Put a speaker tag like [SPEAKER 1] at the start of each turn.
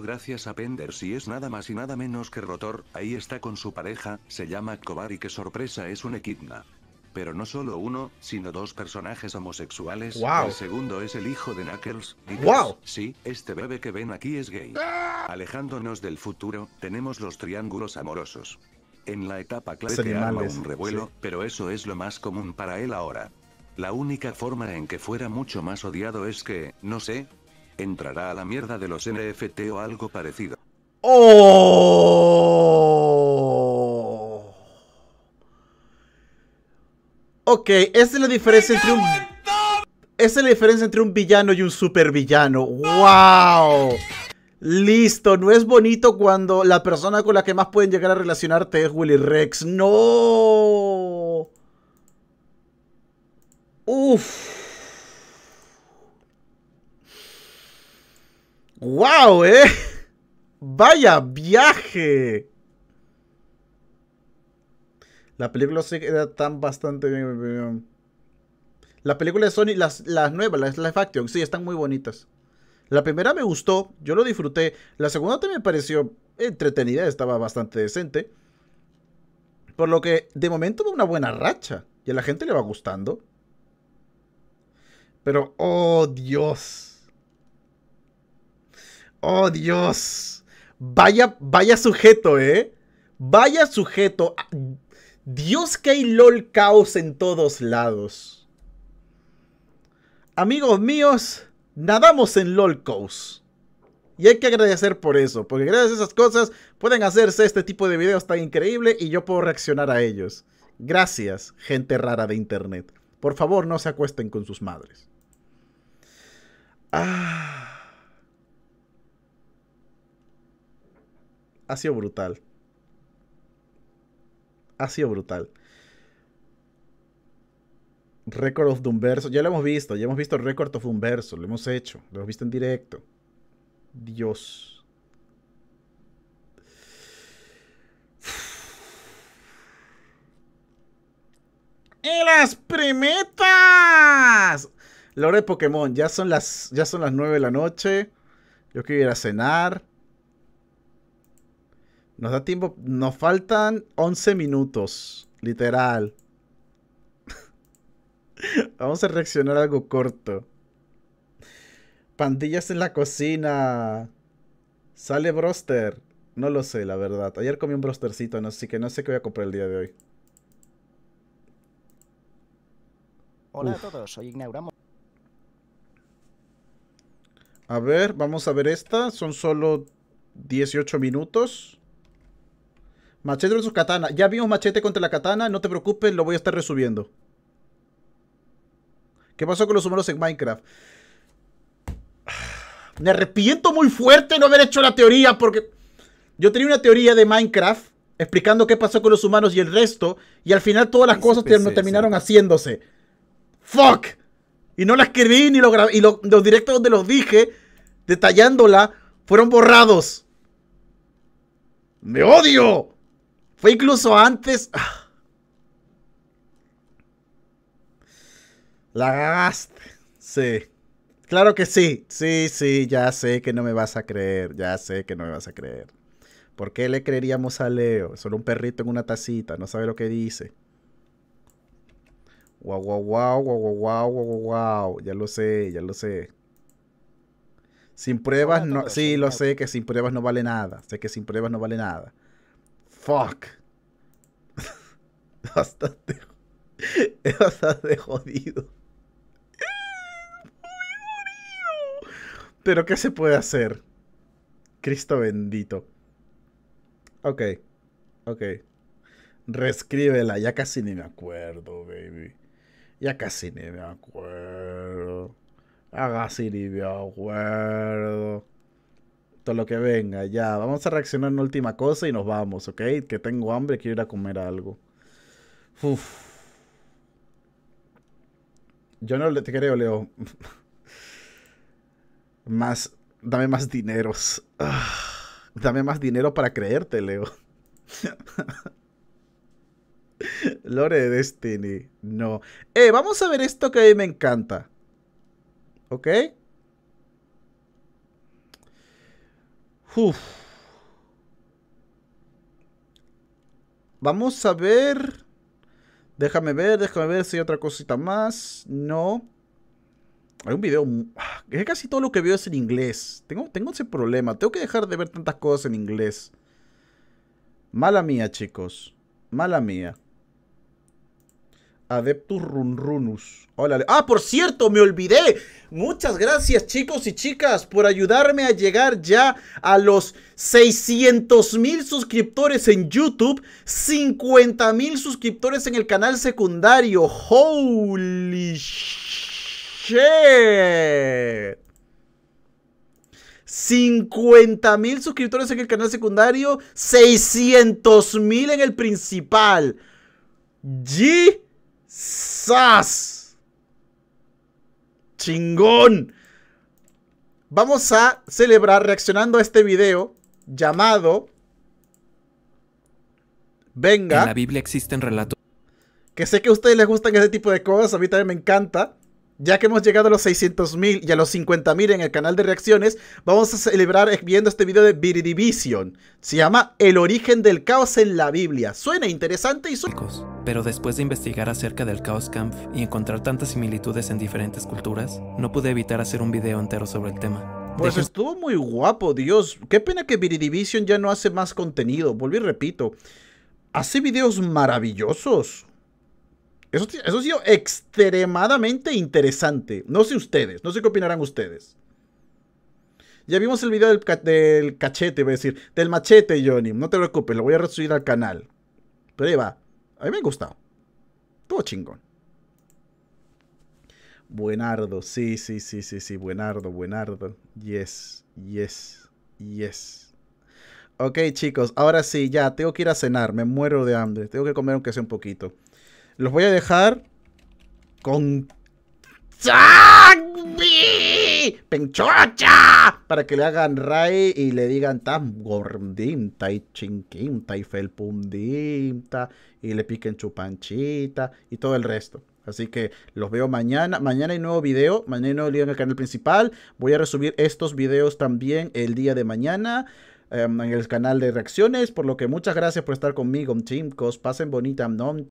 [SPEAKER 1] gracias a Pender si es nada más y nada menos que Rotor, ahí está con su pareja, se llama Kobar y que sorpresa es un equidna. Pero no solo uno, sino dos personajes homosexuales. El segundo es el hijo de Knuckles. wow. Sí, este bebé que ven aquí es gay. Ah. Alejándonos del futuro, tenemos los triángulos amorosos. En la etapa clave arma un revuelo, pero eso es lo más común para él ahora. La única forma en que fuera mucho más odiado es que, no sé, entrará a la mierda de los NFT o algo parecido. ¡Oh! Ok, esa es la diferencia entre un... Esa es la diferencia entre un villano y un supervillano. ¡Wow! Listo, no es bonito cuando la persona con la que más pueden llegar a relacionarte es Willy Rex. ¡No! Uf. ¡Wow, eh! ¡Vaya viaje! La película sí era tan bastante bien, La película de Sony, las, las nuevas, las live action, sí, están muy bonitas. La primera me gustó, yo lo disfruté. La segunda también me pareció entretenida, estaba bastante decente. Por lo que de momento va una buena racha y a la gente le va gustando. Pero, oh Dios. Oh, Dios. Vaya, vaya sujeto, ¿eh? Vaya sujeto. Ah, Dios que hay LOL caos en todos lados. Amigos míos, nadamos en LOL Y hay que agradecer por eso, porque gracias a esas cosas pueden hacerse este tipo de videos tan increíble y yo puedo reaccionar a ellos. Gracias, gente rara de internet. Por favor, no se acuesten con sus madres. Ah. ha sido brutal. Ha sido brutal. Record of verso. ya lo hemos visto, ya hemos visto Record of verso. lo hemos hecho, lo hemos visto en directo. Dios. ¡Y las primetas! de Pokémon, ya son las, ya son las 9 de la noche. Yo quiero ir a cenar. Nos da tiempo. Nos faltan 11 minutos. Literal. Vamos a reaccionar algo corto. Pandillas en la cocina. Sale broster. No lo sé, la verdad. Ayer comí un brostercito, ¿no? así que no sé qué voy a comprar el día de hoy. Hola a todos, soy A ver, vamos a ver esta. Son solo 18 minutos. Machete versus katana. Ya vimos machete contra la katana. No te preocupes, lo voy a estar resubiendo. ¿Qué pasó con los humanos en Minecraft? Me arrepiento muy fuerte de no haber hecho la teoría porque yo tenía una teoría de Minecraft explicando qué pasó con los humanos y el resto y al final todas las cosas terminaron haciéndose. ¡Fuck! Y no la escribí ni lo grabé. Y los directos donde los dije, detallándola, fueron borrados. ¡Me odio! Fue incluso antes. Ah. La agaste, Sí. Claro que sí. Sí, sí, ya sé que no me vas a creer. Ya sé que no me vas a creer. ¿Por qué le creeríamos a Leo? Solo un perrito en una tacita. No sabe lo que dice. Wow, wow, wow, wow, wow, wow, Ya lo sé, ya lo sé. Sin pruebas no. Sí, lo sé que sin pruebas no vale nada. Sé que sin pruebas no vale nada. Fuck. Bastante. Es bastante jodido. Pero ¿qué se puede hacer? Cristo bendito. Ok. Ok. Reescríbela. Ya casi ni me acuerdo, baby. Ya casi ni me acuerdo. Ya casi ni me acuerdo lo que venga, ya. Vamos a reaccionar en última cosa y nos vamos, ¿ok? Que tengo hambre, quiero ir a comer algo. Uf. Yo no te creo, Leo. más, dame más dineros. Ah, dame más dinero para creerte, Leo. Lore de Destiny, no. Eh, vamos a ver esto que a mí me encanta. ¿Ok? Vamos a ver. Déjame ver, déjame ver si hay otra cosita más. No. Hay un video... Ah, casi todo lo que veo es en inglés. Tengo, tengo ese problema. Tengo que dejar de ver tantas cosas en inglés. Mala mía, chicos. Mala mía. Adeptus Runrunus. Hola. Ah, por cierto, me olvidé. Muchas gracias, chicos y chicas, por ayudarme a llegar ya a los 600 mil suscriptores en YouTube, 50 mil suscriptores en el canal secundario. Holy shit. 50 mil suscriptores en el canal secundario, 600 mil en el principal. G. ¡Sas! ¡Chingón! Vamos a celebrar reaccionando a este video llamado Venga. En la Biblia existen relatos. Que sé que a ustedes les gustan ese tipo de cosas, a mí también me encanta. Ya que hemos llegado a los 600.000 y a los 50.000 en el canal de reacciones, vamos a celebrar viendo este video de Viridivision. Se llama El origen del caos en la Biblia. Suena interesante y suena pero después de investigar acerca del Chaos Camp y encontrar tantas similitudes en diferentes culturas, no pude evitar hacer un video entero sobre el tema. Pues estuvo muy guapo, Dios. Qué pena que Viridivision ya no hace más contenido. Volví y repito. Hace videos maravillosos. Eso, ha sido extremadamente interesante. No sé ustedes, no sé qué opinarán ustedes. Ya vimos el video del, cachete, voy a decir, del machete, Johnny. No te preocupes, lo voy a resubir al canal. Pero ahí va. A mí me ha gustado. Todo chingón. Buenardo, sí, sí, sí, sí, sí, buenardo, buenardo. Yes, yes, yes. Ok, chicos, ahora sí, ya, tengo que ir a cenar, me muero de hambre, tengo que comer aunque sea un poquito. Los voy a dejar con penchocha para que le hagan ray y le digan tan gordinta y chinquinta y felpundinta y le piquen chupanchita y todo el resto. Así que los veo mañana. Mañana hay nuevo video. Mañana hay nuevo en el canal principal. Voy a resubir estos videos también el día de mañana em, en el canal de reacciones. Por lo que muchas gracias por estar conmigo, chicos. Pasen bonita, ¿no?